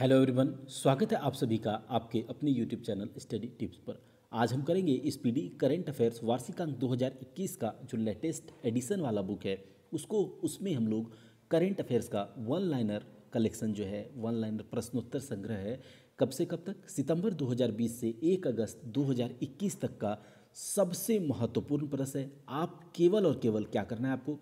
hello everyone स्वागत है आप सभी का आपके अपने यूट्यूब चैनल स्टडी टिप्स पर आज हम करेंगे इस पीडी करंट अफेयर्स वार्षिकांक 2021 का जो लेटेस्ट एडिशन वाला बुक है उसको उसमें हम लोग करंट अफेयर्स का वन लाइनर कलेक्शन जो है वन लाइनर प्रश्नोत्तर संग्रह है कब से कब तक सितंबर 2020 से 1 अगस्त 2021 तक का सबसे महत्वपूर्ण प्रश्न है आप केवल और केवल क्या करना है आपको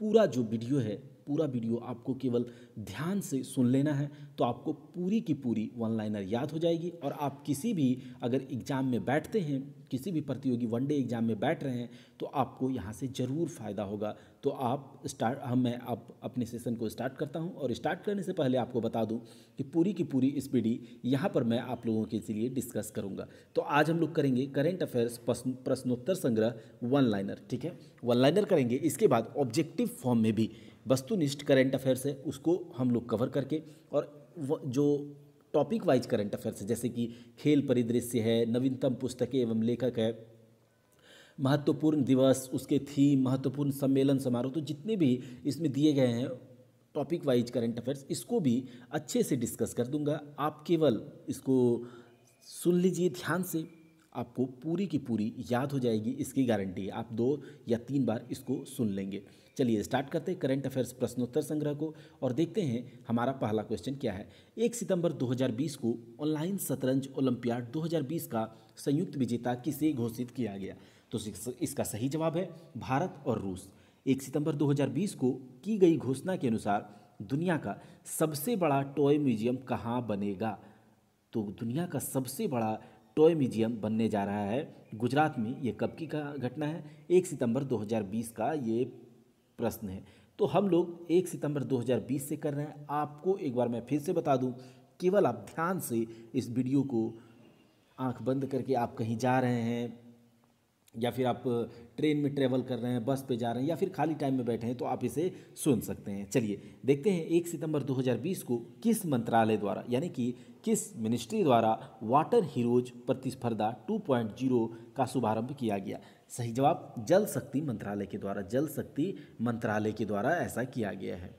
पूरा जो वीडियो है पूरा वीडियो आपको केवल ध्यान से सुन लेना है तो आपको पूरी की पूरी वन लाइनर याद हो जाएगी और आप किसी भी अगर एग्ज़ाम में बैठते हैं किसी भी प्रतियोगी वनडे एग्ज़ाम में बैठ रहे हैं तो आपको यहाँ से ज़रूर फ़ायदा होगा तो आप स्टार्ट हम मैं आप अपने सेशन को स्टार्ट करता हूँ और स्टार्ट करने से पहले आपको बता दूँ कि पूरी की पूरी स्पीडी यहाँ पर मैं आप लोगों के लिए डिस्कस करूँगा तो आज हम लोग करेंगे करेंट अफेयर्स प्रश्नोत्तर संग्रह वन लाइनर ठीक है वन लाइनर करेंगे इसके बाद ऑब्जेक्टिव फॉर्म में भी वस्तुनिष्ठ करेंट अफेयर्स है उसको हम लोग कवर करके और जो टॉपिक वाइज करंट अफेयर्स है जैसे कि खेल परिदृश्य है नवीनतम पुस्तकें एवं लेखक है महत्वपूर्ण दिवस उसके थीम महत्वपूर्ण सम्मेलन समारोह तो जितने भी इसमें दिए गए हैं टॉपिक वाइज करंट अफेयर्स इसको भी अच्छे से डिस्कस कर दूंगा आप केवल इसको सुन लीजिए ध्यान से आपको पूरी की पूरी याद हो जाएगी इसकी गारंटी आप दो या तीन बार इसको सुन लेंगे चलिए स्टार्ट करते हैं करंट अफेयर्स प्रश्नोत्तर संग्रह को और देखते हैं हमारा पहला क्वेश्चन क्या है एक सितंबर 2020 को ऑनलाइन शतरंज ओलंपियाड 2020 का संयुक्त विजेता किसे घोषित किया गया तो इसका सही जवाब है भारत और रूस एक सितंबर 2020 को की गई घोषणा के अनुसार दुनिया का सबसे बड़ा टॉय म्यूजियम कहाँ बनेगा तो दुनिया का सबसे बड़ा टॉय म्यूजियम बनने जा रहा है गुजरात में ये कब की का घटना है एक सितंबर 2020 का ये प्रश्न है तो हम लोग एक सितंबर 2020 से कर रहे हैं आपको एक बार मैं फिर से बता दूं केवल आप ध्यान से इस वीडियो को आंख बंद करके आप कहीं जा रहे हैं या फिर आप ट्रेन में ट्रेवल कर रहे हैं बस पे जा रहे हैं या फिर खाली टाइम में बैठे हैं तो आप इसे सुन सकते हैं चलिए देखते हैं एक सितंबर 2020 को किस मंत्रालय द्वारा यानी कि किस मिनिस्ट्री द्वारा वाटर हीरोज प्रतिस्पर्धा 2.0 का शुभारंभ किया गया सही जवाब जल शक्ति मंत्रालय के द्वारा जल शक्ति मंत्रालय के द्वारा ऐसा किया गया है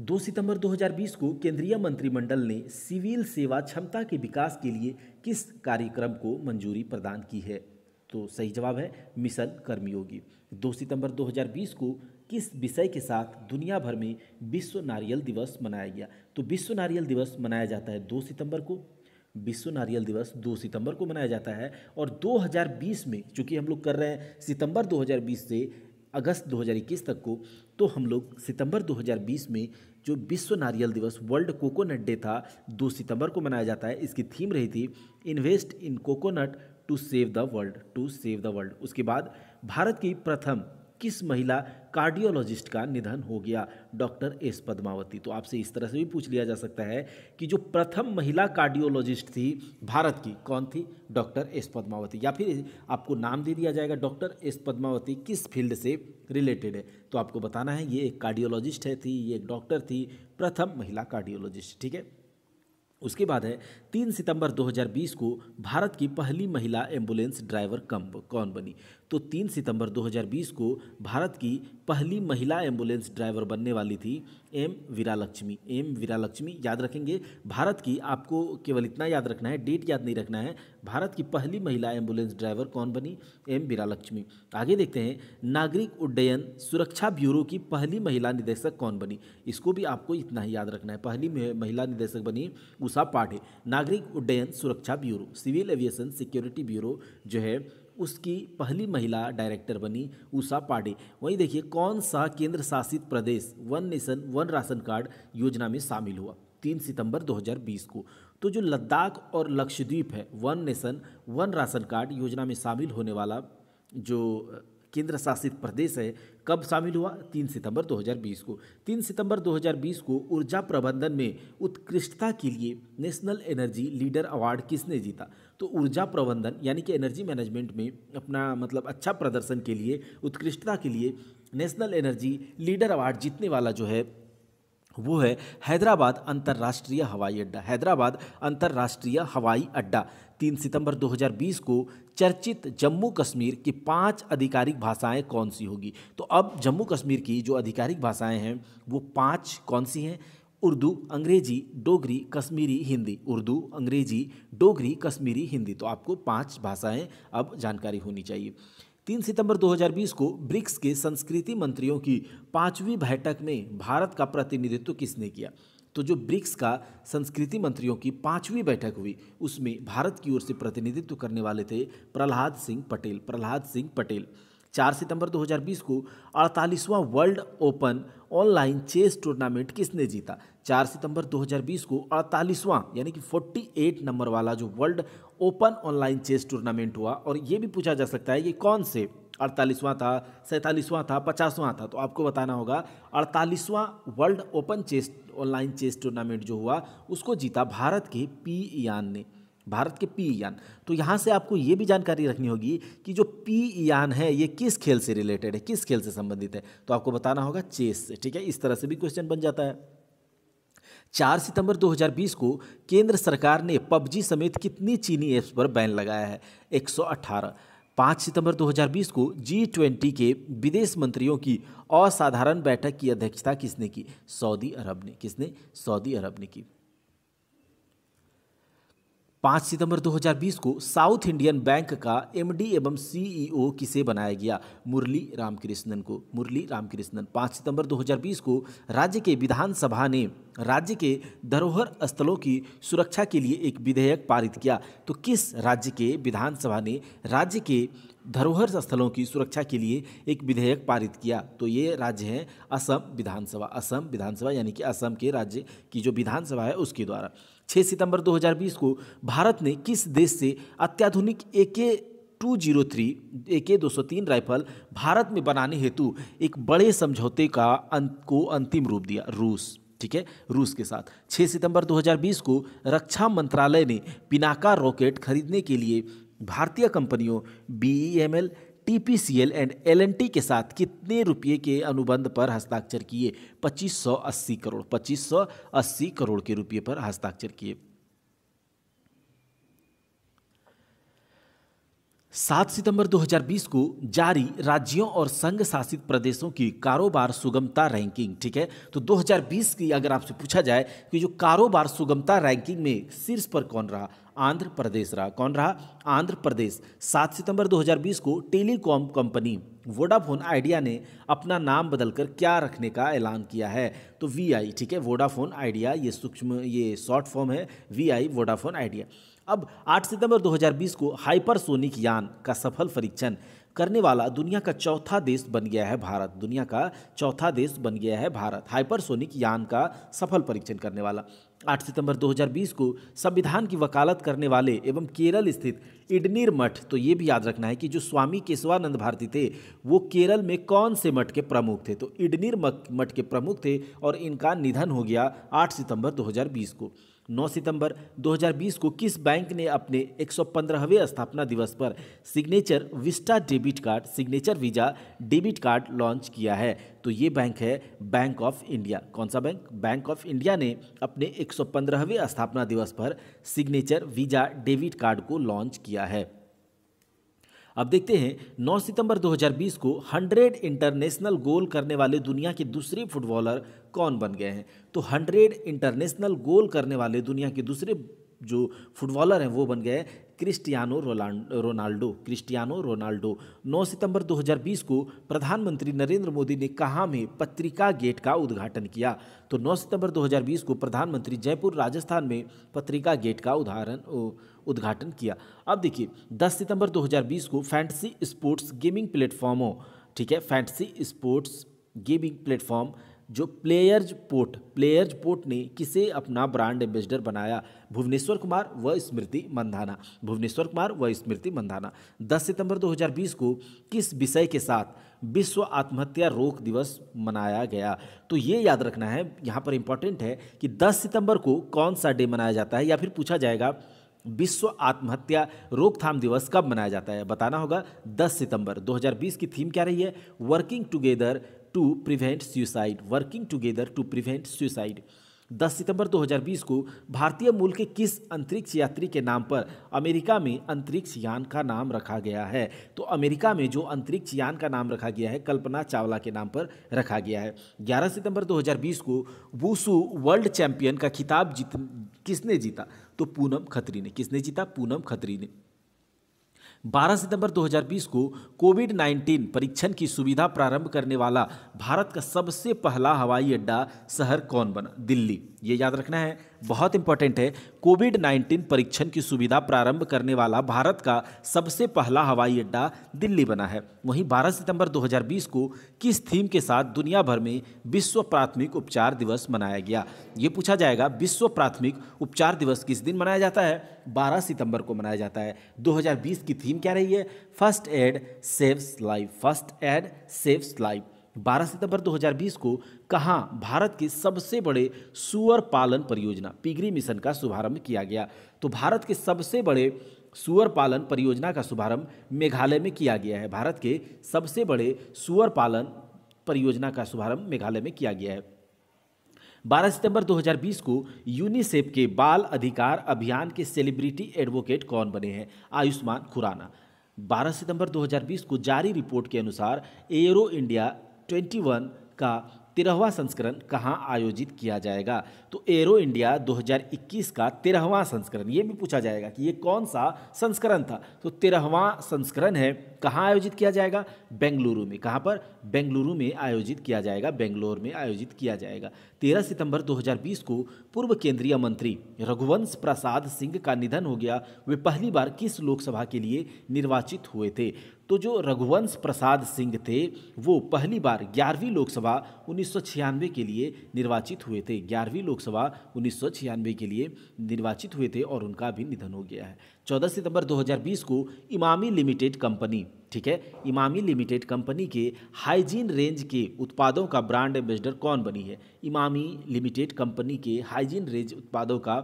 दो सितंबर 2020 को केंद्रीय मंत्रिमंडल ने सिविल सेवा क्षमता के विकास के लिए किस कार्यक्रम को मंजूरी प्रदान की है तो सही जवाब है मिशन कर्मयोगी दो सितंबर 2020 को किस विषय के साथ दुनिया भर में विश्व नारियल दिवस मनाया गया तो विश्व नारियल दिवस मनाया जाता है दो सितंबर को विश्व नारियल दिवस दो सितंबर को मनाया जाता है और 2020 में चूंकि हम लोग कर रहे हैं सितंबर 2020 से अगस्त 2021 तक को तो हम लोग सितंबर 2020 में जो विश्व नारियल दिवस वर्ल्ड कोकोनट डे था 2 सितंबर को मनाया जाता है इसकी थीम रही थी invest in coconut to save the world to save the world उसके बाद भारत की प्रथम इक्कीस महिला कार्डियोलॉजिस्ट का निधन हो गया डॉक्टर एस पद्मावती तो आपसे इस तरह से भी पूछ लिया जा सकता है कि जो प्रथम महिला कार्डियोलॉजिस्ट थी भारत की कौन थी डॉक्टर एस पद्मावती या फिर आपको नाम दे दिया जाएगा डॉक्टर एस पद्मावती किस फील्ड से रिलेटेड है तो आपको बताना है ये एक कार्डियोलॉजिस्ट है थी ये एक डॉक्टर थी प्रथम महिला कार्डियोलॉजिस्ट ठीक है उसके बाद है तीन सितंबर 2020 को भारत की पहली महिला एम्बुलेंस ड्राइवर कम कौन बनी तो 3 सितंबर 2020 को भारत की पहली महिला एम्बुलेंस ड्राइवर बनने वाली थी एम वीरा लक्ष्मी एम वीरा लक्ष्मी याद रखेंगे भारत की आपको केवल इतना याद रखना है डेट याद नहीं रखना है भारत की पहली महिला एम्बुलेंस ड्राइवर कौन बनी एम वीरा लक्ष्मी आगे देखते हैं नागरिक उड्डयन सुरक्षा ब्यूरो की पहली महिला निदेशक कौन बनी इसको भी आपको इतना ही याद रखना है पहली महिला निदेशक बनी उषा पाठे नागरिक उड्डयन सुरक्षा bureau civil aviation security bureau जो है उसकी पहली महिला डायरेक्टर बनी उषा पांडे वहीं देखिए कौन सा केंद्र शासित प्रदेश one nation one ration card योजना में शामिल हुआ तीन सितंबर 2020 को तो जो लद्दाख और लक्षद्वीप है one nation one ration card योजना में शामिल होने वाला जो केंद्र शासित प्रदेश है कब शामिल हुआ तीन सितंबर 2020 को तीन सितंबर 2020 को ऊर्जा प्रबंधन में उत्कृष्टता के लिए नेशनल एनर्जी लीडर अवार्ड किसने जीता तो ऊर्जा प्रबंधन यानी कि एनर्जी मैनेजमेंट में अपना मतलब अच्छा प्रदर्शन के लिए उत्कृष्टता के लिए नेशनल एनर्जी लीडर अवार्ड जीतने वाला जो है वो है हैदराबाद अंतर्राष्ट्रीय हवाई अड्डा हैदराबाद अंतर्राष्ट्रीय हवाई अड्डा तीन सितंबर 2020 को चर्चित जम्मू कश्मीर की पांच आधिकारिक भाषाएं कौन सी होगी तो अब जम्मू कश्मीर की जो आधिकारिक भाषाएं हैं वो पांच कौन सी हैं उर्दू अंग्रेजी डोगरी कश्मीरी हिंदी उर्दू अंग्रेजी डोगरी कश्मीरी हिंदी तो आपको पांच भाषाएं अब जानकारी होनी चाहिए तीन सितंबर 2020 को ब्रिक्स के संस्कृति मंत्रियों की पांचवी बैठक में भारत का प्रतिनिधित्व किसने किया तो जो ब्रिक्स का संस्कृति मंत्रियों की पांचवी बैठक हुई उसमें भारत की ओर से प्रतिनिधित्व करने वाले थे प्रहलाद सिंह पटेल प्रहलाद सिंह पटेल चार सितंबर 2020 को अड़तालीसवां world open online chess tournament किसने जीता 4 सितंबर 2020 को अड़तालीसवां यानी कि 48 नंबर वाला जो world open online chess tournament हुआ और ये भी पूछा जा सकता है कि कौन से अड़तालीसवां था सैंतालीसवां था पचासवां था तो आपको बताना होगा अड़तालीसवां world open chess online chess tournament जो हुआ उसको जीता भारत के पी यान ने भारत के पी यान तो यहाँ से आपको ये भी जानकारी रखनी होगी कि जो पी यान है ये किस खेल से रिलेटेड है किस खेल से संबंधित है तो आपको बताना होगा चेस से ठीक है इस तरह से भी क्वेश्चन बन जाता है चार सितंबर 2020 को केंद्र सरकार ने पबजी समेत कितनी चीनी ऐप्स पर बैन लगाया है 118 पाँच सितंबर 2020 को जी ट्वेंटी के विदेश मंत्रियों की असाधारण बैठक की अध्यक्षता किसने की सऊदी अरब ने किसने सऊदी अरब ने की पाँच सितंबर 2020 को साउथ इंडियन बैंक का एमडी एवं सीईओ e किसे बनाया गया मुरली रामकृष्णन को मुरली रामकृष्णन पाँच सितंबर 2020 को राज्य के विधानसभा ने राज्य के धरोहर स्थलों की सुरक्षा के लिए एक विधेयक पारित किया तो किस राज्य के विधानसभा ने राज्य के धरोहर स्थलों की सुरक्षा के लिए एक विधेयक पारित किया तो ये राज्य हैं असम विधानसभा असम विधानसभा यानी कि असम के राज्य की जो विधानसभा है उसके द्वारा 6 सितंबर 2020 को भारत ने किस देश से अत्याधुनिक ए के टू जीरो थ्री ए के दो सौ तीन राइफल भारत में बनाने हेतु एक बड़े समझौते का अंत को अंतिम रूप दिया रूस ठीक है रूस के साथ 6 सितंबर 2020 को रक्षा मंत्रालय ने पिनाका रॉकेट खरीदने के लिए भारतीय कंपनियों B E M L TPCL and LNT के साथ कितने रुपये के अनुबंध पर हस्ताक्षर किए 2580 करोड़ 2580 करोड़ के रुपये पर हस्ताक्षर किए सात सितंबर 2020 को जारी राज्यों और संघ शासित प्रदेशों की कारोबार सुगमता रैंकिंग ठीक है तो 2020 की अगर आपसे पूछा जाए कि जो कारोबार सुगमता रैंकिंग में शीर्ष पर कौन रहा आंध्र प्रदेश रहा कौन रहा आंध्र प्रदेश 7 सितंबर 2020 को टेलीकॉम कंपनी वोडाफोन आइडिया ने अपना नाम बदलकर क्या रखने का ऐलान किया है तो वी ठीक है वोडाफोन आइडिया ये सूक्ष्म ये शॉर्ट फॉर्म है वी वोडाफोन आइडिया अब 8 सितंबर 2020 को हाइपरसोनिक यान का सफल परीक्षण करने वाला दुनिया का चौथा देश बन गया है भारत दुनिया का चौथा देश बन गया है भारत हाइपरसोनिक यान का सफल परीक्षण करने वाला 8 सितंबर 2020 को संविधान की वकालत करने वाले एवं केरल स्थित इडनीर मठ तो ये भी याद रखना है कि जो स्वामी केशवानंद भारती थे वो केरल में कौन से मठ के प्रमुख थे तो इडनीर मठ के प्रमुख थे और इनका निधन हो गया 8 सितंबर 2020 को 9 सितंबर 2020 को किस बैंक ने अपने 115वें स्थापना दिवस पर signature vista debit card signature Visa debit card launch किया है तो ये बैंक है बैंक ऑफ इंडिया कौन सा बैंक बैंक ऑफ इंडिया ने अपने 115वें स्थापना दिवस पर सिग्नेचर वीज़ा डेबिट कार्ड को लॉन्च किया है अब देखते हैं 9 सितंबर 2020 को 100 इंटरनेशनल गोल करने वाले दुनिया के दूसरे फुटबॉलर कौन बन गए हैं तो हंड्रेड इंटरनेशनल गोल करने वाले दुनिया के दूसरे जो फुटबॉलर हैं वो बन गए क्रिस्टियानो रोनाल्डो क्रिस्टियानो रोनाल्डो 9 सितंबर 2020 को प्रधानमंत्री नरेंद्र मोदी ने कहा में पत्रिका गेट का उद्घाटन किया तो 9 सितंबर 2020 को प्रधानमंत्री जयपुर राजस्थान में पत्रिका गेट का उदाहरण उद्घाटन किया अब देखिए 10 सितंबर 2020 को फैंटसी स्पोर्ट्स गेमिंग प्लेटफॉर्मों ठीक है फैंटसी स्पोर्ट्स गेमिंग प्लेटफॉर्म जो प्लेयर्ज पोर्ट प्लेयर्ज पोर्ट ने किसे अपना ब्रांड एम्बेसडर बनाया भुवनेश्वर कुमार व स्मृति मंधाना भुवनेश्वर कुमार व स्मृति मंधाना 10 सितंबर 2020 को किस विषय के साथ विश्व आत्महत्या रोक दिवस मनाया गया तो ये याद रखना है यहाँ पर इम्पॉर्टेंट है कि 10 सितंबर को कौन सा डे मनाया जाता है या फिर पूछा जाएगा विश्व आत्महत्या रोकथाम दिवस कब मनाया जाता है बताना होगा 10 सितंबर 2020 की थीम क्या रही है working together to prevent suicide working together to prevent suicide 10 सितंबर 2020 को भारतीय मूल के किस अंतरिक्ष यात्री के नाम पर अमेरिका में अंतरिक्ष यान का नाम रखा गया है तो अमेरिका में जो अंतरिक्ष यान का नाम रखा गया है कल्पना चावला के नाम पर रखा गया है 11 सितंबर 2020 को वूसू वर्ल्ड चैंपियन का खिताब जीत किसने जीता तो पूनम खत्री ने किसने जीता पूनम खत्री ने 12 सितंबर 2020 को कोविड 19 परीक्षण की सुविधा प्रारंभ करने वाला भारत का सबसे पहला हवाई अड्डा शहर कौन बना दिल्ली ये याद रखना है बहुत इंपॉर्टेंट है कोविड 19 परीक्षण की सुविधा प्रारंभ करने वाला भारत का सबसे पहला हवाई अड्डा दिल्ली बना है वहीं 12 सितंबर 2020 को किस थीम के साथ दुनिया भर में विश्व प्राथमिक उपचार दिवस मनाया गया ये पूछा जाएगा विश्व प्राथमिक उपचार दिवस किस दिन मनाया जाता है 12 सितंबर को मनाया जाता है 2020 की थीम क्या रही है first aid saves life first aid saves life 12 सितंबर 2020 को कहाँ भारत के सबसे बड़े सुअर पालन परियोजना पिगरी मिशन का शुभारंभ किया गया तो भारत के सबसे बड़े सुअर पालन परियोजना का शुभारंभ मेघालय में किया गया है भारत के सबसे बड़े सुअर पालन परियोजना का शुभारंभ मेघालय में किया गया है 12 सितंबर 2020 को यूनिसेफ के बाल अधिकार अभियान के सेलिब्रिटी एडवोकेट कौन बने हैं आयुष्मान खुराना 12 सितंबर 2020 को जारी रिपोर्ट के अनुसार एयरो इंडिया 2021 का तेरहवा संस्करण कहाँ आयोजित किया जाएगा तो एरो इंडिया 2021 का तेरहवा संस्करण ये भी पूछा जाएगा कि ये कौन सा संस्करण था तो तेरहवा संस्करण है कहाँ आयोजित किया जाएगा बेंगलुरु में कहाँ पर बेंगलुरु में आयोजित किया जाएगा बेंगलोर में आयोजित किया जाएगा 13 सितंबर 2020 को पूर्व केंद्रीय मंत्री रघुवंश प्रसाद सिंह का निधन हो गया वे पहली बार किस लोकसभा के लिए निर्वाचित हुए थे तो जो रघुवंश प्रसाद सिंह थे वो पहली बार ग्यारहवीं लोकसभा उन्नीस के लिए निर्वाचित हुए थे ग्यारहवीं लोकसभा उन्नीस के लिए निर्वाचित हुए थे और उनका भी निधन हो गया है 14 सितंबर 2020 को इमामी लिमिटेड कंपनी ठीक है इमामी लिमिटेड कंपनी के हाइजीन रेंज के उत्पादों का ब्रांड एम्बेसडर कौन बनी है इमामी लिमिटेड कंपनी के हाइजीन रेंज उत्पादों का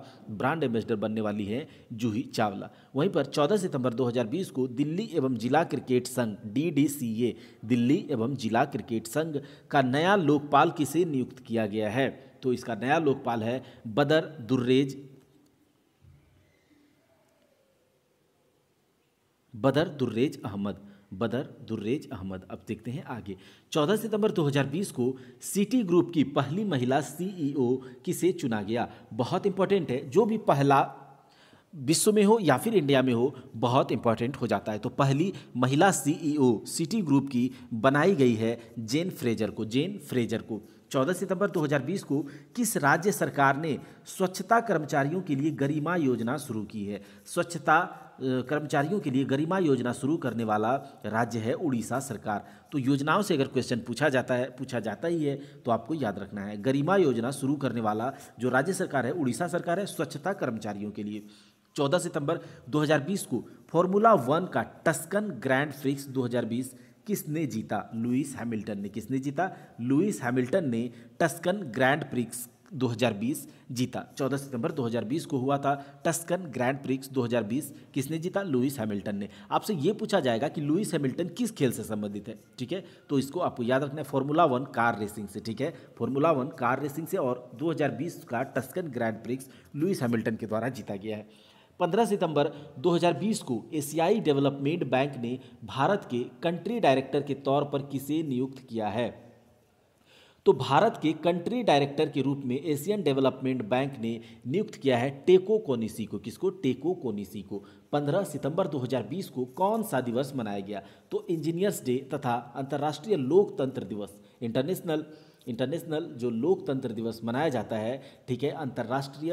ब्रांड एम्बेसडर बनने वाली है जूही चावला वहीं पर 14 सितंबर 2020 को दिल्ली एवं जिला क्रिकेट संघ डीडीसीए दिल्ली एवं जिला क्रिकेट संघ का नया लोकपाल किसे नियुक्त किया गया है तो इसका नया लोकपाल है बदर दुर्रेज बदर दुर्रेज अहमद बदर दुर्रेज अहमद अब देखते हैं आगे 14 सितंबर 2020 को सिटी ग्रुप की पहली महिला सीईओ e किसे चुना गया बहुत इंपॉर्टेंट है जो भी पहला विश्व में हो या फिर इंडिया में हो बहुत इंपॉर्टेंट हो जाता है तो पहली महिला सीईओ e सिटी ग्रुप की बनाई गई है जेन फ्रेजर को जेन फ्रेजर को 14 सितंबर 2020 को किस राज्य सरकार ने स्वच्छता कर्मचारियों के लिए गरिमा योजना शुरू की है स्वच्छता कर्मचारियों के लिए गरिमा योजना शुरू करने वाला राज्य है उड़ीसा सरकार तो योजनाओं से अगर क्वेश्चन पूछा जाता है पूछा जाता ही है तो आपको याद रखना है गरिमा योजना शुरू करने वाला जो राज्य सरकार है उड़ीसा सरकार है स्वच्छता कर्मचारियों के लिए 14 सितंबर 2020 को फॉर्मूला वन का टस्कन ग्रैंड फ्रिक्स 2020 किसने जीता लुइस हैमिल्टन ने किसने जीता लुइस हैमिल्टन ने टस्कन ग्रैंड प्रिक्स 2020 जीता 14 सितंबर 2020 को हुआ था टस्कन ग्रैंड प्रिक्स 2020 किसने जीता लुइस हैमिल्टन ने आपसे ये पूछा जाएगा कि लुइस हैमिल्टन किस खेल से संबंधित है ठीक है तो इसको आपको याद रखना है फॉर्मूला वन कार रेसिंग से ठीक है फॉर्मूला वन कार रेसिंग से और 2020 का Tuscan Grand Prix Lewis Hamilton के द्वारा जीता गया है 15 सितंबर 2020 को एशियाई डेवलपमेंट बैंक ने भारत के कंट्री डायरेक्टर के तौर पर किसे नियुक्त किया है तो भारत के कंट्री डायरेक्टर के रूप में एशियन डेवलपमेंट बैंक ने नियुक्त किया है टेको कोनिसी को किसको टेको कोनिसी को 15 सितंबर 2020 को कौन सा दिवस मनाया गया तो इंजीनियर्स डे तथा अंतर्राष्ट्रीय लोकतंत्र दिवस इंटरनेशनल इंटरनेशनल जो लोकतंत्र दिवस मनाया जाता है ठीक है अंतर्राष्ट्रीय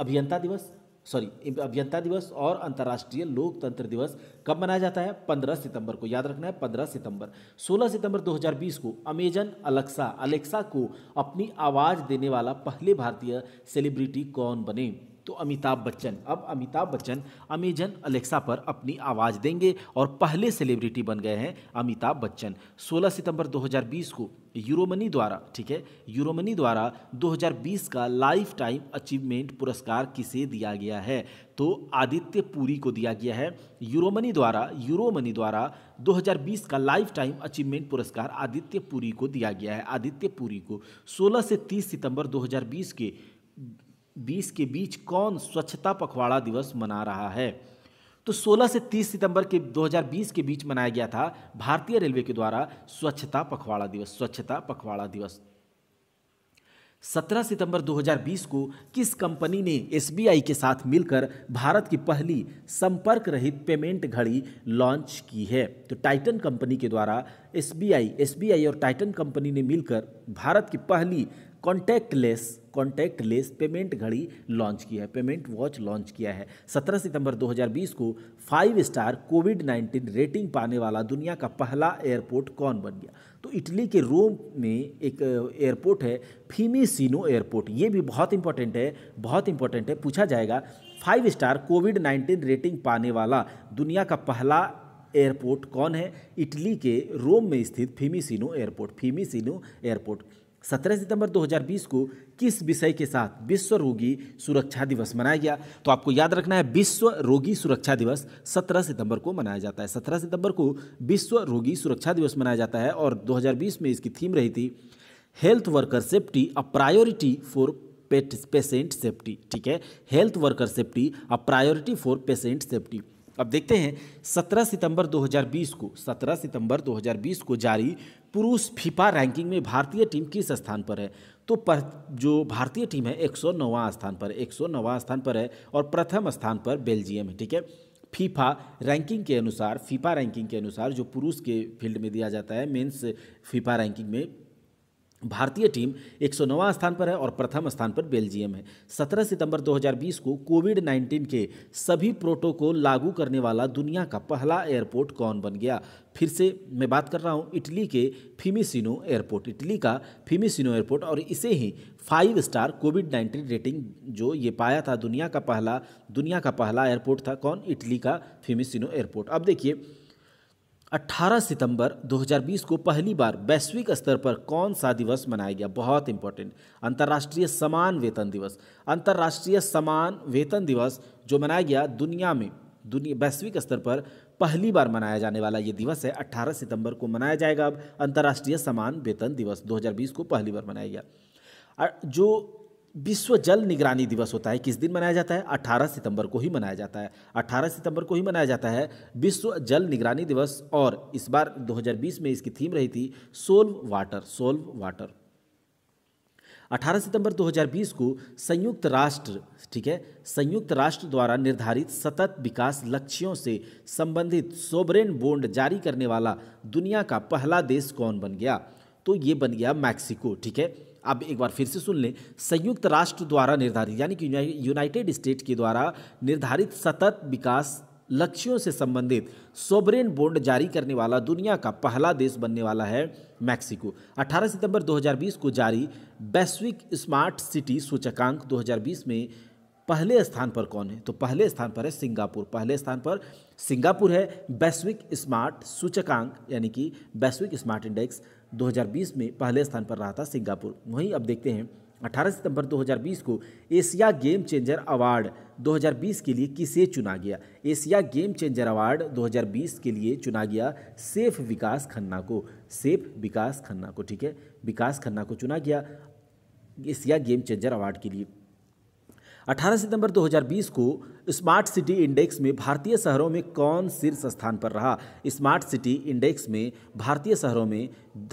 अभियंता दिवस सॉरी अभियंता दिवस और अंतर्राष्ट्रीय लोकतंत्र दिवस कब मनाया जाता है 15 सितंबर को याद रखना है 15 सितंबर 16 सितंबर 2020 को अमेजन अलेक्सा अलेक्सा को अपनी आवाज़ देने वाला पहले भारतीय सेलिब्रिटी कौन बने तो अमिताभ बच्चन अब अमिताभ बच्चन अमेजन अलेक्सा पर अपनी आवाज़ देंगे और पहले सेलिब्रिटी बन गए हैं अमिताभ बच्चन 16 सितंबर 2020 को यूरोमनी द्वारा ठीक है यूरोमनी द्वारा 2020 का लाइफ टाइम अचीवमेंट पुरस्कार किसे दिया गया है तो आदित्य पुरी को दिया गया है यूरोमनी द्वारा यूरोमनी द्वारा 2020 का लाइफ टाइम अचीवमेंट पुरस्कार आदित्य पुरी को दिया गया है आदित्य पुरी को 16 से 30 सितंबर 2020 के 2020 के बीच कौन स्वच्छता पखवाड़ा दिवस मना रहा है तो 16 से 30 सितंबर के 2020 के बीच मनाया गया था भारतीय रेलवे के द्वारा स्वच्छता पखवाड़ा दिवस स्वच्छता पखवाड़ा दिवस 17 सितंबर 2020 को किस कंपनी ने एस के साथ मिलकर भारत की पहली संपर्क रहित पेमेंट घड़ी लॉन्च की है तो टाइटन कंपनी के द्वारा एस बी और टाइटन कंपनी ने मिलकर भारत की पहली कॉन्टैक्टलेस कॉन्टैक्टलेस पेमेंट घड़ी लॉन्च की है पेमेंट वॉच लॉन्च किया है 17 सितंबर 2020 को फाइव स्टार कोविड 19 रेटिंग पाने वाला दुनिया का पहला एयरपोर्ट कौन बन गया तो इटली के रोम में एक एयरपोर्ट है फीमेसिनो एयरपोर्ट ये भी बहुत इंपॉर्टेंट है बहुत इंपॉर्टेंट है पूछा जाएगा five star covid nineteen rating पाने वाला दुनिया का पहला एयरपोर्ट कौन है इटली के रोम में स्थित फीमीसिनो एयरपोर्ट फीमीसिनो एयरपोर्ट सत्रह सितंबर 2020 को किस विषय के साथ विश्व रोगी सुरक्षा दिवस मनाया गया तो आपको याद रखना है विश्व रोगी सुरक्षा दिवस 17 सितंबर को मनाया जाता है 17 सितंबर को विश्व रोगी सुरक्षा दिवस मनाया जाता है और 2020 में इसकी थीम रही थी health worker safety a priority for pet patient safety ठीक है health worker safety a priority for patient safety अब देखते हैं 17 सितंबर 2020 को 17 सितंबर 2020 को जारी पुरुष फीफा रैंकिंग में भारतीय टीम किस स्थान पर है तो पर जो भारतीय टीम है एक स्थान पर एक स्थान पर है और प्रथम स्थान पर बेल्जियम है ठीक है फीफा रैंकिंग के अनुसार फीफा रैंकिंग के अनुसार जो पुरुष के फील्ड में दिया जाता है मेंस फीफा रैंकिंग में भारतीय टीम एक स्थान पर है और प्रथम स्थान पर बेल्जियम है 17 सितंबर 2020 को कोविड 19 के सभी प्रोटोकॉल लागू करने वाला दुनिया का पहला एयरपोर्ट कौन बन गया फिर से मैं बात कर रहा हूँ इटली के फिमिसिनो एयरपोर्ट इटली का फिमिसिनो एयरपोर्ट और इसे ही five star covid nineteen rating जो ये पाया था दुनिया का पहला दुनिया का पहला एयरपोर्ट था कौन इटली का फिमिसिनो एयरपोर्ट अब देखिए 18 सितंबर 2020 को पहली बार वैश्विक स्तर पर कौन सा दिवस मनाया गया बहुत इंपॉर्टेंट अंतर्राष्ट्रीय समान वेतन दिवस अंतर्राष्ट्रीय समान वेतन दिवस जो मनाया गया दुनिया में दुनिया वैश्विक स्तर पर पहली बार मनाया जाने वाला ये दिवस है 18 सितंबर को मनाया जाएगा अब अंतर्राष्ट्रीय समान वेतन दिवस 2020 को पहली बार मनाया गया जो विश्व जल निगरानी दिवस होता है किस दिन मनाया जाता है 18 सितंबर को ही मनाया जाता है 18 सितंबर को ही मनाया जाता है विश्व जल निगरानी दिवस और इस बार 2020 में इसकी थीम रही थी सोल्व वाटर सोल्व वाटर 18 सितंबर 2020 को संयुक्त राष्ट्र ठीक है संयुक्त राष्ट्र द्वारा निर्धारित सतत विकास लक्ष्यों से संबंधित सोबरेन बोन्ड जारी करने वाला दुनिया का पहला देश कौन बन गया तो ये बन गया मैक्सिको ठीक है अब एक बार फिर से सुन लें संयुक्त राष्ट्र द्वारा निर्धारित यानी कि यूनाइटेड स्टेट के द्वारा निर्धारित सतत विकास लक्ष्यों से संबंधित सोबरेन बोंड जारी करने वाला दुनिया का पहला देश बनने वाला है मैक्सिको 18 सितंबर 2020 को जारी वैश्विक स्मार्ट सिटी सूचकांक 2020 में पहले स्थान पर कौन है तो पहले स्थान पर है सिंगापुर पहले स्थान पर सिंगापुर है वैश्विक स्मार्ट सूचकांक यानी कि वैश्विक स्मार्ट इंडेक्स 2020 में पहले स्थान पर रहा था सिंगापुर वहीं अब देखते हैं 18 सितंबर 2020 को एशिया गेम चेंजर अवार्ड 2020 के लिए किसे चुना गया एशिया गेम चेंजर अवार्ड 2020 के लिए चुना गया सेफ विकास खन्ना को सेफ विकास खन्ना को ठीक है विकास खन्ना को चुना गया एशिया गेम चेंजर अवार्ड के लिए 18 सितंबर 2020 को स्मार्ट सिटी इंडेक्स में भारतीय शहरों में कौन शीर्ष स्थान पर रहा स्मार्ट सिटी इंडेक्स में भारतीय शहरों में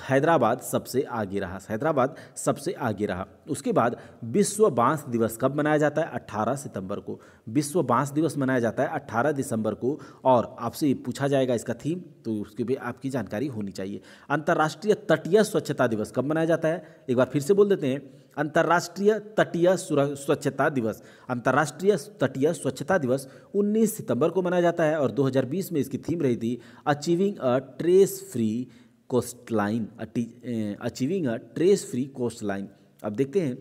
हैदराबाद सबसे आगे रहा हैदराबाद सबसे आगे रहा उसके बाद विश्व बांस दिवस कब मनाया जाता है 18 सितंबर को विश्व बांस दिवस मनाया जाता है 18 दिसंबर को और आपसे पूछा जाएगा इसका थीम तो उसके भी आपकी जानकारी होनी चाहिए अंतर्राष्ट्रीय तटीय स्वच्छता दिवस कब मनाया जाता है एक बार फिर से बोल देते हैं अंतर्राष्ट्रीय तटीय स्वच्छता दिवस अंतर्राष्ट्रीय तटीय स्वच्छता दिवस 19 सितंबर को मनाया जाता है और 2020 में इसकी थीम रही थी achieving a trash free coastline achieving a trash free coastline अब देखते हैं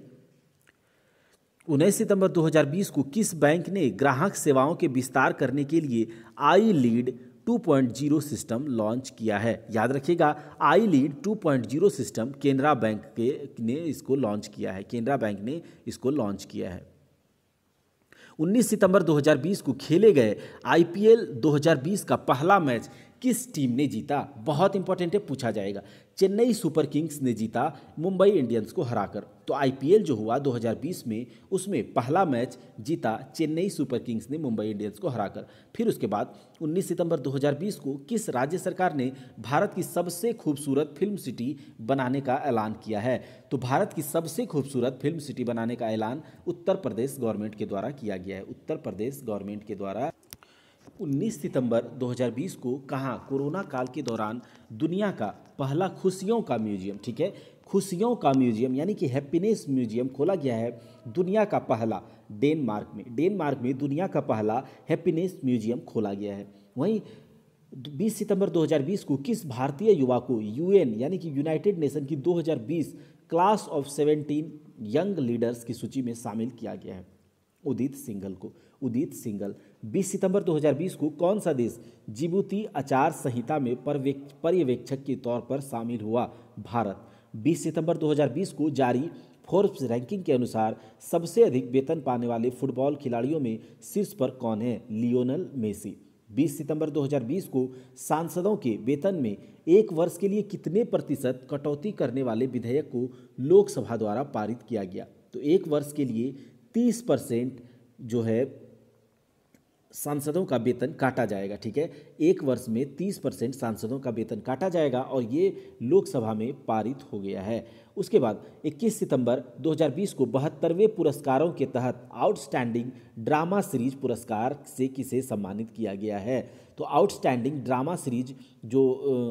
उन्नीस सितंबर 2020 को किस बैंक ने ग्राहक सेवाओं के विस्तार करने के लिए आई लीड 2.0 सिस्टम लॉन्च किया है याद रखिएगा I lead to system Canara bank के ने इसको लॉन्च किया है केनरा बैंक ने इसको लॉन्च किया है 19 सितंबर 2020 को खेले गए आईपीएल 2020 का पहला मैच किस टीम ने जीता बहुत इंपॉर्टेंट है पूछा जाएगा चेन्नई सुपर किंग्स ने जीता मुंबई इंडियंस को हराकर तो आईपीएल जो हुआ 2020 में उसमें पहला मैच जीता चेन्नई सुपर किंग्स ने मुंबई इंडियंस को हराकर फिर उसके बाद 19 सितंबर 2020 को किस राज्य सरकार ने भारत की सबसे खूबसूरत फिल्म सिटी बनाने का ऐलान किया है तो भारत की सबसे खूबसूरत फिल्म सिटी बनाने का ऐलान उत्तर प्रदेश गवर्नमेंट के द्वारा किया गया है उत्तर प्रदेश गवर्नमेंट के द्वारा 19 सितंबर 2020 को कहाँ कोरोना काल के दौरान दुनिया का पहला खुशियों का म्यूजियम ठीक है खुशियों का म्यूजियम यानी कि हैप्पीनेस म्यूजियम खोला गया है दुनिया का पहला डेनमार्क में डेनमार्क में दुनिया का पहला हैप्पीनेस म्यूजियम खोला गया है वहीं 20 सितंबर 2020 को किस भारतीय युवा को यूएन यानी कि यूनाइटेड नेशन की 2020 क्लास ऑफ 17 यंग लीडर्स की सूची में शामिल किया गया है उदित सिंघल को उदित सिंगल 20 सितंबर 2020 को कौन सा देश जिबूती आचार संहिता में पर्यवेक्षक के तौर पर शामिल हुआ भारत 20 सितंबर 2020 को जारी फोर्ब्स रैंकिंग के अनुसार सबसे अधिक वेतन पाने वाले फुटबॉल खिलाड़ियों में शीर्ष पर कौन है लियोनल मेसी 20 सितंबर 2020 को सांसदों के वेतन में एक वर्ष के लिए कितने प्रतिशत कटौती करने वाले विधेयक को लोकसभा द्वारा पारित किया गया तो एक वर्ष के लिए 30 परसेंट जो है सांसदों का वेतन काटा जाएगा ठीक है एक वर्ष में 30 परसेंट सांसदों का वेतन काटा जाएगा और ये लोकसभा में पारित हो गया है उसके बाद 21 सितंबर 2020 को बहत्तरवें पुरस्कारों के तहत आउटस्टैंडिंग ड्रामा सीरीज पुरस्कार से किसे सम्मानित किया गया है तो आउटस्टैंडिंग ड्रामा सीरीज जो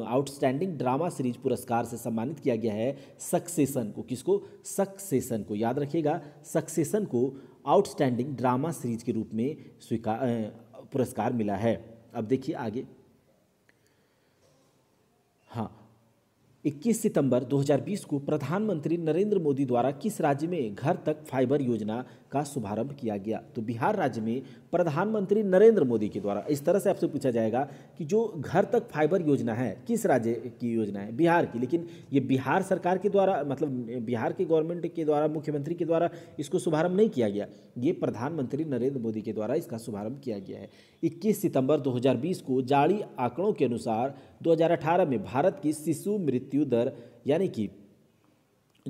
आउटस्टैंडिंग ड्रामा सीरीज पुरस्कार से सम्मानित किया गया है सक्सेसन को किसको सक्सेसन को याद रखिएगा सक्सेसन को आउटस्टैंडिंग ड्रामा सीरीज के रूप में स्वीकार पुरस्कार मिला है अब देखिए आगे हाँ 21 सितंबर 2020 को प्रधानमंत्री नरेंद्र मोदी द्वारा किस राज्य में घर तक फाइबर योजना का शुभारंभ किया गया तो बिहार राज्य में प्रधानमंत्री नरेंद्र मोदी के द्वारा इस तरह से आपसे पूछा जाएगा कि जो घर तक फाइबर योजना है किस राज्य की योजना है बिहार की लेकिन ये बिहार सरकार के द्वारा मतलब बिहार के गवर्नमेंट के द्वारा मुख्यमंत्री के द्वारा इसको शुभारंभ नहीं किया गया ये प्रधानमंत्री नरेंद्र मोदी के द्वारा इसका शुभारंभ किया गया है इक्कीस सितंबर दो को जारी आंकड़ों के अनुसार दो में भारत की शिशु मृत्यु दर यानी कि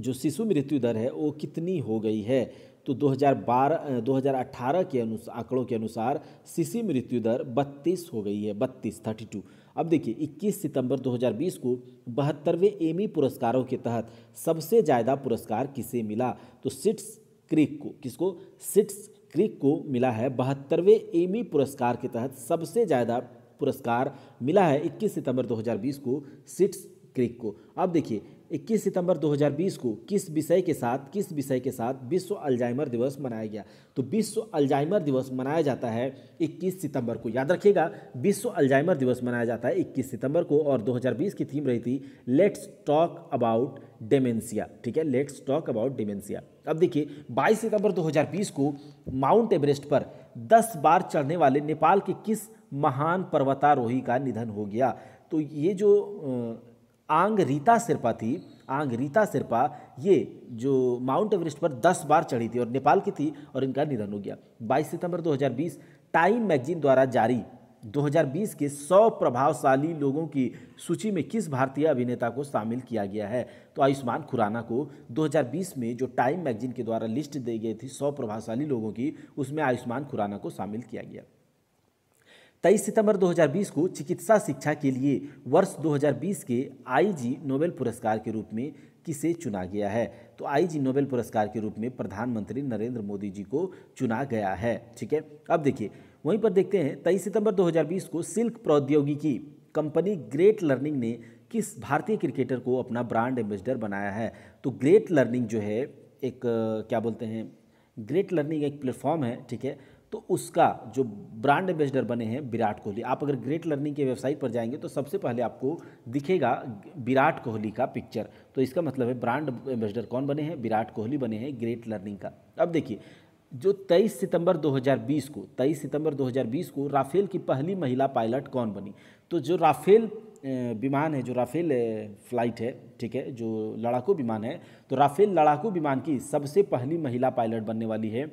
जो शिशु मृत्यु दर है वो कितनी हो गई है तो 2012 2018 के अनुसार आंकड़ों के अनुसार शिशु मृत्यु दर बत्तीस हो गई है बत्तीस थर्टी टू अब देखिए 21 सितंबर 2020 को बहत्तरवें एमी e पुरस्कारों के तहत सबसे ज़्यादा पुरस्कार किसे मिला तो सिट्स क्रिक को किसको सिट्स क्रिक को मिला है बहत्तरवें एमी e पुरस्कार के तहत सबसे ज़्यादा पुरस्कार मिला है 21 सितंबर 2020 को सिट्स क्रिक को अब देखिए 21 सितंबर 2020 को किस विषय के साथ किस विषय के साथ विश्व अल्जाइमर दिवस मनाया गया तो विश्व अल्जाइमर दिवस मनाया जाता है 21 सितंबर को याद रखिएगा विश्व अल्जाइमर दिवस मनाया जाता है 21 सितंबर को और 2020 की थीम रही थी लेट्स टॉक अबाउट डेमेंसिया ठीक है लेट्स टॉक अबाउट डेमेंसिया अब देखिए 22 सितंबर 2020 को माउंट एवरेस्ट पर 10 बार चढ़ने वाले नेपाल के किस महान पर्वतारोही का निधन हो गया तो ये जो आंग रीता सिरपा थी आंग रीता सिरपा ये जो माउंट एवरेस्ट पर 10 बार चढ़ी थी और नेपाल की थी और इनका निधन हो गया 22 सितंबर 2020 टाइम मैगजीन द्वारा जारी 2020 के 100 प्रभावशाली लोगों की सूची में किस भारतीय अभिनेता को शामिल किया गया है तो आयुष्मान खुराना को 2020 में जो टाइम मैगजीन के द्वारा लिस्ट दी गई थी 100 प्रभावशाली लोगों की उसमें आयुष्मान खुराना को शामिल किया गया तेईस सितंबर 2020 को चिकित्सा शिक्षा के लिए वर्ष 2020 के आईजी नोबेल पुरस्कार के रूप में किसे चुना गया है तो आईजी नोबेल पुरस्कार के रूप में प्रधानमंत्री नरेंद्र मोदी जी को चुना गया है ठीक है अब देखिए वहीं पर देखते हैं तेईस सितंबर 2020 को सिल्क प्रौद्योगिकी कंपनी ग्रेट लर्निंग ने किस भारतीय क्रिकेटर को अपना ब्रांड एम्बेसडर बनाया है तो ग्रेट लर्निंग जो है एक क्या बोलते हैं ग्रेट लर्निंग एक प्लेटफॉर्म है ठीक है तो उसका जो ब्रांड एम्बेसडर बने हैं विराट कोहली आप अगर ग्रेट लर्निंग के वेबसाइट पर जाएंगे तो सबसे पहले आपको दिखेगा विराट कोहली का पिक्चर तो इसका मतलब है ब्रांड एम्बेसडर कौन बने हैं विराट कोहली बने हैं ग्रेट लर्निंग का अब देखिए जो 23 सितंबर 2020 को 23 सितंबर 2020 को राफेल की पहली महिला पायलट कौन बनी तो जो राफेल विमान है जो राफेल फ्लाइट है ठीक है जो लड़ाकू विमान है तो राफेल लड़ाकू विमान की सबसे पहली महिला पायलट बनने वाली है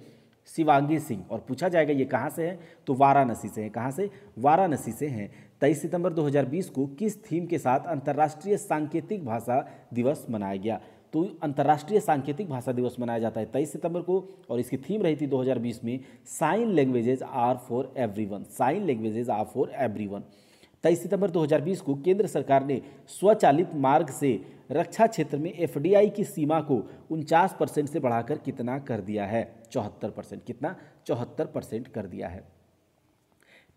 शिवांगी सिंह और पूछा जाएगा ये कहाँ से है तो वाराणसी से है कहाँ से वाराणसी से हैं तेईस सितंबर 2020 को किस थीम के साथ अंतर्राष्ट्रीय सांकेतिक भाषा दिवस मनाया गया तो अंतर्राष्ट्रीय सांकेतिक भाषा दिवस मनाया जाता है तेईस सितंबर को और इसकी थीम रही थी 2020 में sign languages are for everyone sign languages are for everyone तेईस सितंबर 2020 को केंद्र सरकार ने स्वचालित मार्ग से रक्षा क्षेत्र में एफडीआई की सीमा को उनचास परसेंट से बढ़ाकर कितना कर दिया है चौहत्तर परसेंट कितना चौहत्तर परसेंट कर दिया है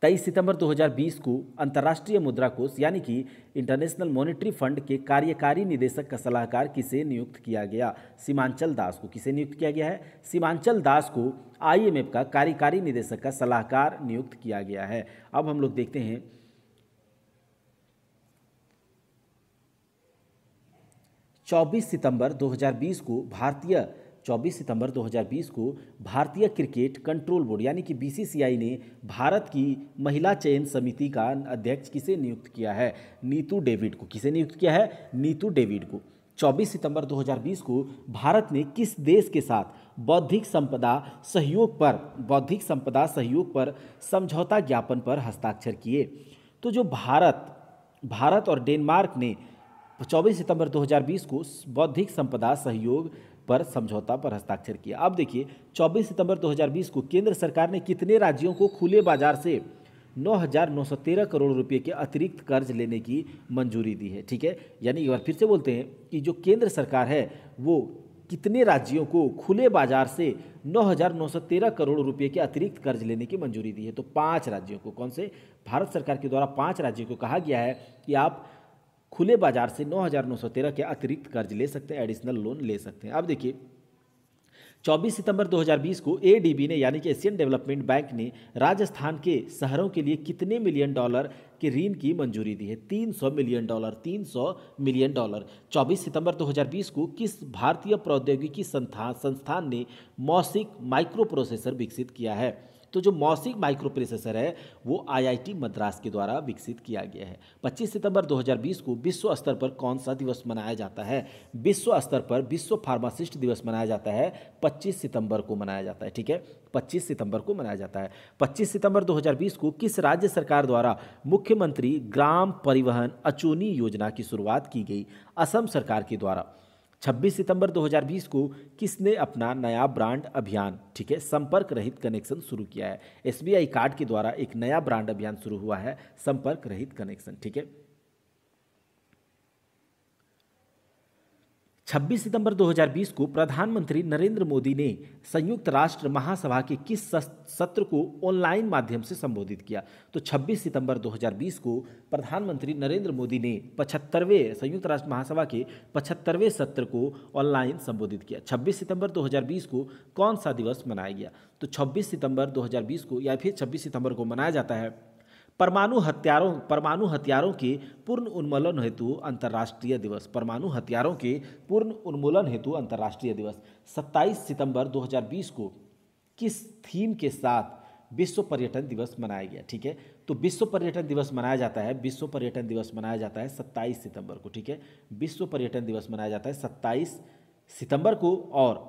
तेईस सितंबर 2020 को अंतर्राष्ट्रीय मुद्रा कोष यानी कि इंटरनेशनल मॉनेटरी फंड के कार्यकारी निदेशक का सलाहकार किसे नियुक्त किया गया सीमांचल दास को किसे नियुक्त किया गया है सीमांचल दास को आईएमएफ का कार्यकारी निदेशक का सलाहकार नियुक्त किया गया है अब हम लोग देखते हैं चौबीस सितंबर 2020 को भारतीय 24 सितंबर 2020 को भारतीय क्रिकेट कंट्रोल बोर्ड यानी कि बीसीसीआई ने भारत की महिला चयन समिति का अध्यक्ष किसे नियुक्त किया है नीतू डेविड को किसे नियुक्त किया है नीतू डेविड को 24 सितंबर 2020 को भारत ने किस देश के साथ बौद्धिक संपदा सहयोग पर बौद्धिक संपदा सहयोग पर समझौता ज्ञापन पर हस्ताक्षर किए तो जो भारत भारत और डेनमार्क ने 24 सितंबर 2020 को बौद्धिक संपदा सहयोग पर समझौता पर हस्ताक्षर किया अब देखिए 24 सितंबर 2020 को केंद्र सरकार ने कितने राज्यों को खुले बाजार से 9,913 करोड़ रुपए के अतिरिक्त कर्ज लेने की मंजूरी दी है ठीक है यानी एक बार फिर से बोलते हैं कि जो केंद्र सरकार है वो कितने राज्यों को खुले बाजार से 9,913 करोड़ रुपए के अतिरिक्त कर्ज लेने की मंजूरी दी है तो पांच राज्यों को कौन से भारत सरकार के द्वारा पांच राज्यों को कहा गया है कि आप खुले बाजार से 9,913 के अतिरिक्त कर्ज ले सकते हैं एडिशनल लोन ले सकते हैं अब देखिए 24 सितंबर 2020 को एडीबी ने यानी कि एशियन डेवलपमेंट बैंक ने राजस्थान के शहरों के लिए कितने मिलियन डॉलर के ऋण की मंजूरी दी है 300 मिलियन डॉलर 300 मिलियन डॉलर 24 सितंबर 2020 को किस भारतीय प्रौद्योगिकी संस्थान संस्थान ने मौसिक माइक्रो प्रोसेसर विकसित किया है तो जो मौसिक माइक्रो प्रोसेसर है वो आईआईटी मद्रास के द्वारा विकसित किया गया है 25 सितंबर 2020 को विश्व स्तर पर कौन सा दिवस मनाया जाता है विश्व स्तर पर विश्व फार्मासिस्ट दिवस मनाया जाता है 25 सितंबर को मनाया जाता है ठीक है 25 सितंबर को मनाया जाता है 25 सितंबर 2020 को किस राज्य सरकार द्वारा मुख्यमंत्री ग्राम परिवहन अचोनी योजना की शुरुआत की गई असम सरकार के द्वारा 26 सितंबर 2020 को किसने अपना नया ब्रांड अभियान ठीक है संपर्क रहित कनेक्शन शुरू किया है एसबीआई कार्ड के द्वारा एक नया ब्रांड अभियान शुरू हुआ है संपर्क रहित कनेक्शन ठीक है 26 सितंबर 2020 को प्रधानमंत्री नरेंद्र मोदी ने संयुक्त राष्ट्र महासभा के किस सत्र को ऑनलाइन माध्यम से संबोधित किया तो 26 सितंबर 2020 को प्रधानमंत्री नरेंद्र मोदी ने 75वें संयुक्त राष्ट्र महासभा के 75वें सत्र को ऑनलाइन संबोधित किया 26 सितंबर 2020 को कौन सा दिवस मनाया गया तो 26 सितंबर 2020 को या फिर 26 सितंबर को मनाया जाता है परमाणु हथियारों परमाणु हथियारों के पूर्ण उन्मूलन हेतु अंतर्राष्ट्रीय दिवस परमाणु हथियारों के पूर्ण उन्मूलन हेतु अंतर्राष्ट्रीय दिवस 27 सितंबर 2020 को किस थीम के साथ विश्व पर्यटन दिवस मनाया गया ठीक है तो विश्व पर्यटन दिवस मनाया जाता है विश्व पर्यटन दिवस मनाया जाता है 27 सितंबर को ठीक है विश्व पर्यटन दिवस मनाया जाता है 27 सितंबर को और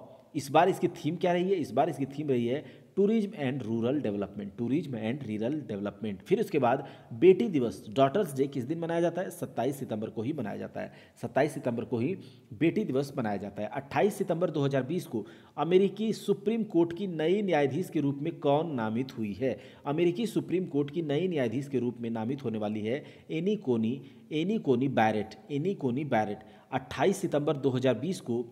इस बार इसकी थीम क्या रही है इस बार इसकी थीम रही है tourism and rural development tourism and rural development फिर उसके बाद बेटी दिवस डॉटर्स डे किस दिन मनाया जाता है सत्ताईस सितंबर को ही मनाया जाता है सत्ताईस सितंबर को ही बेटी दिवस मनाया जाता है अट्ठाईस सितंबर 2020 को अमेरिकी सुप्रीम कोर्ट की नई न्यायाधीश के रूप में कौन नामित हुई है अमेरिकी सुप्रीम कोर्ट की नई न्यायाधीश के रूप में नामित होने वाली है एनी कोनी एनी कोनी बैरेट एनी कोनी बैरेट अट्ठाईस सितंबर बीस को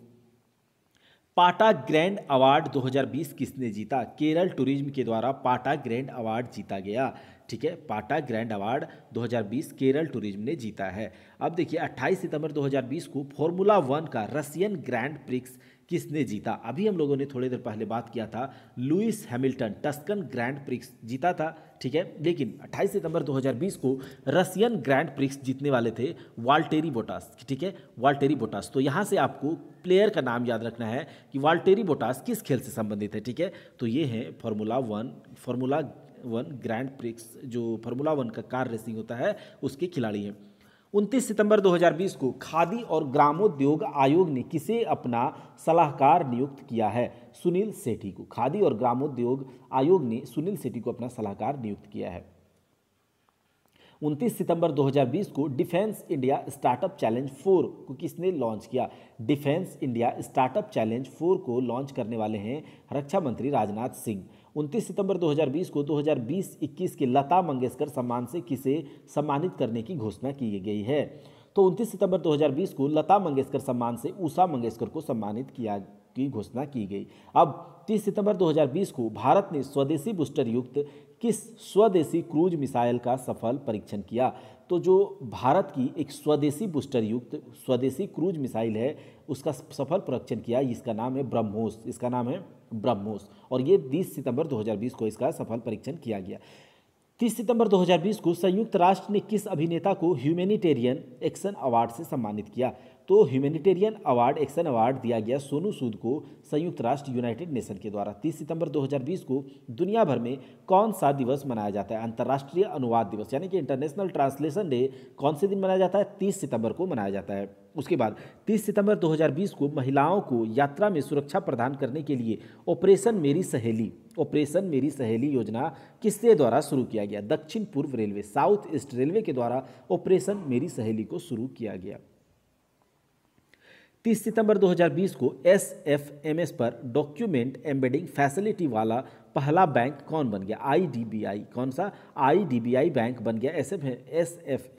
पाटा ग्रैंड अवार्ड 2020 किसने जीता केरल टूरिज्म के द्वारा पाटा ग्रैंड अवार्ड जीता गया ठीक है पाटा ग्रैंड अवार्ड 2020 केरल टूरिज्म ने जीता है अब देखिए 28 सितंबर 2020 को फॉर्मूला वन का रशियन ग्रैंड प्रिक्स किसने जीता अभी हम लोगों ने थोड़ी देर पहले बात किया था Lewis Hamilton Tuscan Grand Prix जीता था ठीक है लेकिन 28 सितंबर 2020 को रसियन ग्रैंड प्रिक्स जीतने वाले थे वाल्टेरी बोटास ठीक है वाल्टेरी बोटास तो यहाँ से आपको प्लेयर का नाम याद रखना है कि वाल्टेरी बोटास किस खेल से संबंधित है ठीक है तो ये है Formula One Formula One Grand Prix जो फार्मूला वन का कार रेसिंग होता है उसके खिलाड़ी हैं 29 सितंबर 2020 को खादी और ग्रामोद्योग आयोग ने किसे अपना सलाहकार नियुक्त किया है सुनील सेठी को खादी और ग्रामोद्योग आयोग ने सुनील सेठी को अपना सलाहकार नियुक्त किया है 29 सितंबर 2020 को defence India startup challenge four को किसने लॉन्च किया defence India startup challenge four को लॉन्च करने वाले हैं रक्षा मंत्री राजनाथ सिंह 29 सितंबर 2020 को 2020-21 के लता मंगेशकर सम्मान से किसे सम्मानित करने की घोषणा की गई है तो उनतीस सितंबर 2020 को लता मंगेशकर सम्मान से उषा मंगेशकर को सम्मानित किया की घोषणा की गई अब 30 सितंबर 2020 को भारत ने स्वदेशी बूस्टर युक्त किस स्वदेशी क्रूज मिसाइल का सफल परीक्षण किया तो जो भारत की एक स्वदेशी बूस्टर युक्त स्वदेशी क्रूज मिसाइल है उसका सफल परीक्षण किया इसका नाम है ब्रह्मोस इसका नाम है ब्रह्मोस और ये 20 सितंबर 2020 को इसका सफल परीक्षण किया गया 30 सितंबर 2020 को संयुक्त राष्ट्र ने किस अभिनेता को ह्यूमैनिटेरियन एक्शन अवार्ड से सम्मानित किया तो ह्यूमैनिटेरियन अवार्ड एक्शन अवार्ड दिया गया सोनू सूद को संयुक्त राष्ट्र यूनाइटेड नेशन के द्वारा 30 सितंबर 2020 को दुनिया भर में कौन सा दिवस मनाया जाता है अंतर्राष्ट्रीय अनुवाद दिवस यानी कि इंटरनेशनल ट्रांसलेशन डे कौन से दिन मनाया जाता है 30 सितंबर को मनाया जाता है उसके बाद 30 सितंबर 2020 को महिलाओं को यात्रा में सुरक्षा प्रदान करने के लिए ऑपरेशन मेरी सहेली ऑपरेशन मेरी सहेली योजना किसके द्वारा शुरू किया गया दक्षिण पूर्व रेलवे साउथ ईस्ट रेलवे के द्वारा ऑपरेशन मेरी सहेली को शुरू किया गया 30 सितंबर 2020 को एस पर डॉक्यूमेंट एम्बेडिंग फैसिलिटी वाला पहला बैंक कौन बन गया आई कौन सा आई बैंक बन गया एस एफ